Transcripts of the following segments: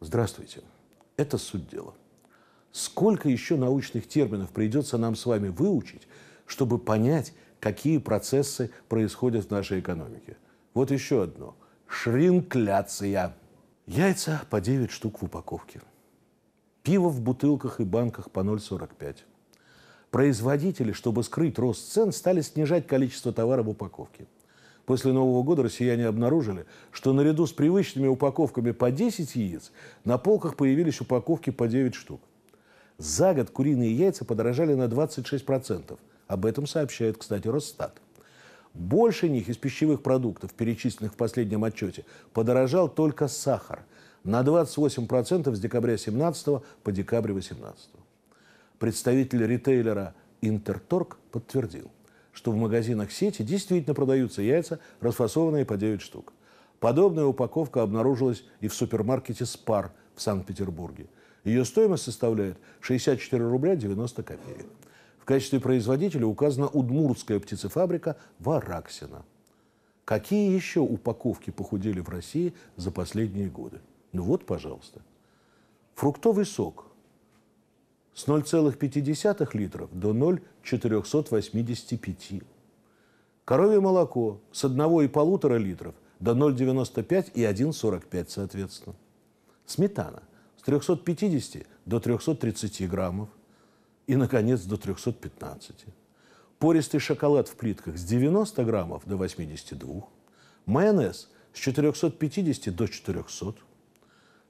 Здравствуйте. Это суть дела. Сколько еще научных терминов придется нам с вами выучить, чтобы понять, какие процессы происходят в нашей экономике? Вот еще одно. Шринкляция. Яйца по 9 штук в упаковке. Пиво в бутылках и банках по 0,45. Производители, чтобы скрыть рост цен, стали снижать количество товара в упаковке – После Нового года россияне обнаружили, что наряду с привычными упаковками по 10 яиц на полках появились упаковки по 9 штук. За год куриные яйца подорожали на 26%. Об этом сообщает, кстати, Росстат. Больше них из пищевых продуктов, перечисленных в последнем отчете, подорожал только сахар на 28% с декабря 17 по декабрь 18. Представитель ритейлера Интерторг подтвердил что в магазинах сети действительно продаются яйца, расфасованные по 9 штук. Подобная упаковка обнаружилась и в супермаркете «Спар» в Санкт-Петербурге. Ее стоимость составляет 64 рубля 90 копеек. В качестве производителя указана удмуртская птицефабрика «Вараксина». Какие еще упаковки похудели в России за последние годы? Ну вот, пожалуйста. Фруктовый сок с 0,5 литров до 0,485. Коровье молоко с 1,5 литров до 0,95 и 1,45 соответственно. Сметана с 350 до 330 граммов и, наконец, до 315. Пористый шоколад в плитках с 90 граммов до 82. Майонез с 450 до 400.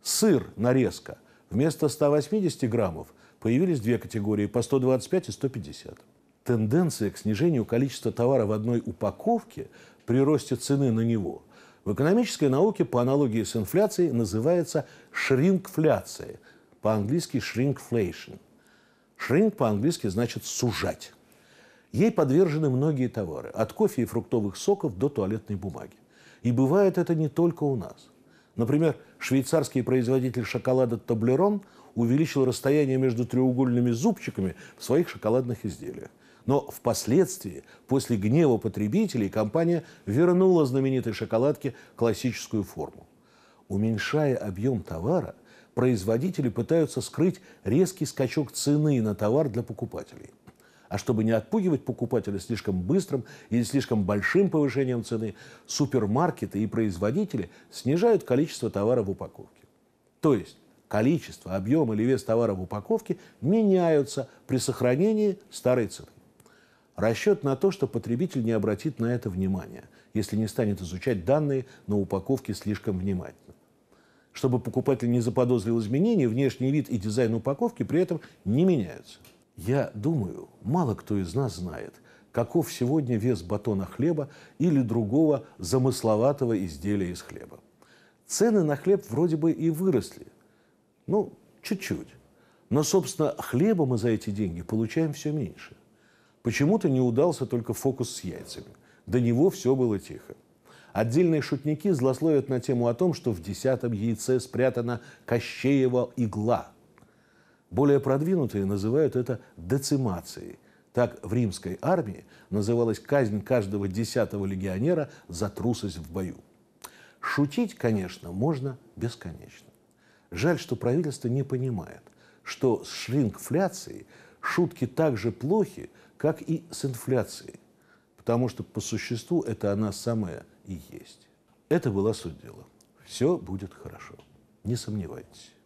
Сыр нарезка – Вместо 180 граммов появились две категории по 125 и 150. Тенденция к снижению количества товара в одной упаковке при росте цены на него в экономической науке по аналогии с инфляцией называется шрингфляция, по-английски shrinkflation. Shrink по-английски значит «сужать». Ей подвержены многие товары, от кофе и фруктовых соков до туалетной бумаги. И бывает это не только у нас – Например, швейцарский производитель шоколада Таблерон увеличил расстояние между треугольными зубчиками в своих шоколадных изделиях. Но впоследствии, после гнева потребителей, компания вернула знаменитой шоколадке классическую форму. Уменьшая объем товара, производители пытаются скрыть резкий скачок цены на товар для покупателей – а чтобы не отпугивать покупателя слишком быстрым или слишком большим повышением цены, супермаркеты и производители снижают количество товара в упаковке. То есть количество, объем или вес товара в упаковке меняются при сохранении старой цены. Расчет на то, что потребитель не обратит на это внимания, если не станет изучать данные на упаковке слишком внимательно. Чтобы покупатель не заподозрил изменений, внешний вид и дизайн упаковки при этом не меняются. Я думаю, мало кто из нас знает, каков сегодня вес батона хлеба или другого замысловатого изделия из хлеба. Цены на хлеб вроде бы и выросли. Ну, чуть-чуть. Но, собственно, хлеба мы за эти деньги получаем все меньше. Почему-то не удался только фокус с яйцами. До него все было тихо. Отдельные шутники злословят на тему о том, что в десятом яйце спрятана Кощеева игла – более продвинутые называют это децимацией. Так в римской армии называлась казнь каждого десятого легионера за трусость в бою. Шутить, конечно, можно бесконечно. Жаль, что правительство не понимает, что с шрингфляцией шутки так же плохи, как и с инфляцией, потому что по существу это она самая и есть. Это была суть дела. Все будет хорошо. Не сомневайтесь.